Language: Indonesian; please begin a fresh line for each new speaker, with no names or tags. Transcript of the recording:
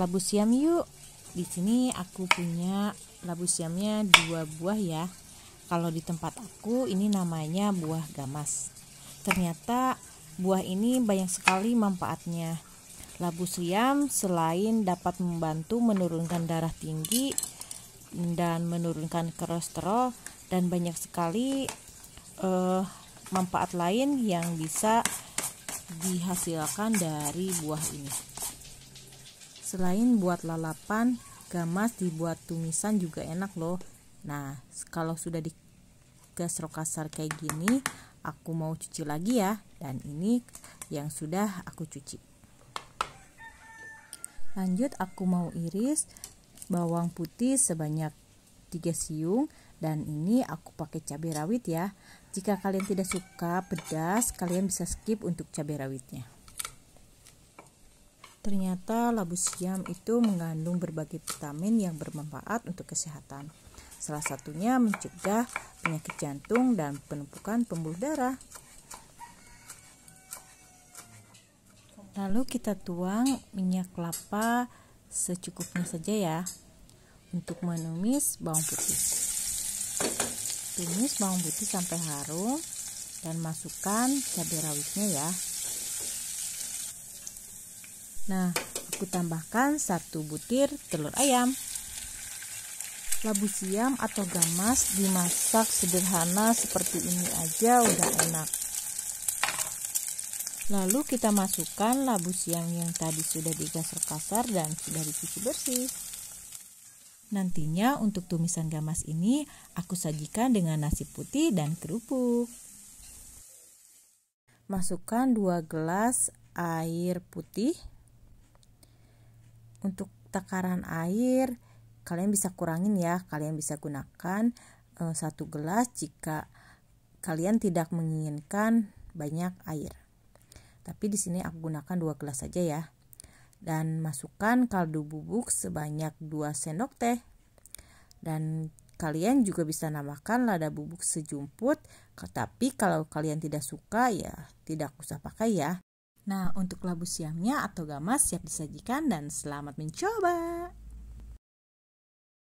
labu siam yuk. Di sini aku punya labu siamnya dua buah ya. Kalau di tempat aku ini namanya buah gamas. Ternyata buah ini banyak sekali manfaatnya. Labu siam selain dapat membantu menurunkan darah tinggi dan menurunkan kolesterol dan banyak sekali eh, manfaat lain yang bisa dihasilkan dari buah ini. Selain buat lalapan, gamas dibuat tumisan juga enak loh. Nah, kalau sudah di gasro kasar kayak gini, aku mau cuci lagi ya. Dan ini yang sudah aku cuci. Lanjut aku mau iris bawang putih sebanyak 3 siung dan ini aku pakai cabai rawit ya. Jika kalian tidak suka pedas, kalian bisa skip untuk cabai rawitnya. Ternyata labu siam itu mengandung berbagai vitamin yang bermanfaat untuk kesehatan. Salah satunya mencegah penyakit jantung dan penumpukan pembuluh darah. Lalu kita tuang minyak kelapa secukupnya saja ya untuk menumis bawang putih. Tumis bawang putih sampai harum dan masukkan cabai rawitnya ya. Nah, aku tambahkan satu butir telur ayam. Labu siam atau gamas dimasak sederhana seperti ini aja udah enak. Lalu kita masukkan labu siam yang tadi sudah digasur kasar dan sudah dicuci bersih. Nantinya untuk tumisan gamas ini aku sajikan dengan nasi putih dan kerupuk. Masukkan 2 gelas air putih untuk takaran air kalian bisa kurangin ya kalian bisa gunakan eh, satu gelas jika kalian tidak menginginkan banyak air tapi di sini aku gunakan dua gelas saja ya dan masukkan kaldu bubuk sebanyak 2 sendok teh dan kalian juga bisa nambahkan lada bubuk sejumput tapi kalau kalian tidak suka ya tidak usah pakai ya Nah, untuk labu siamnya atau gamas siap disajikan dan selamat mencoba.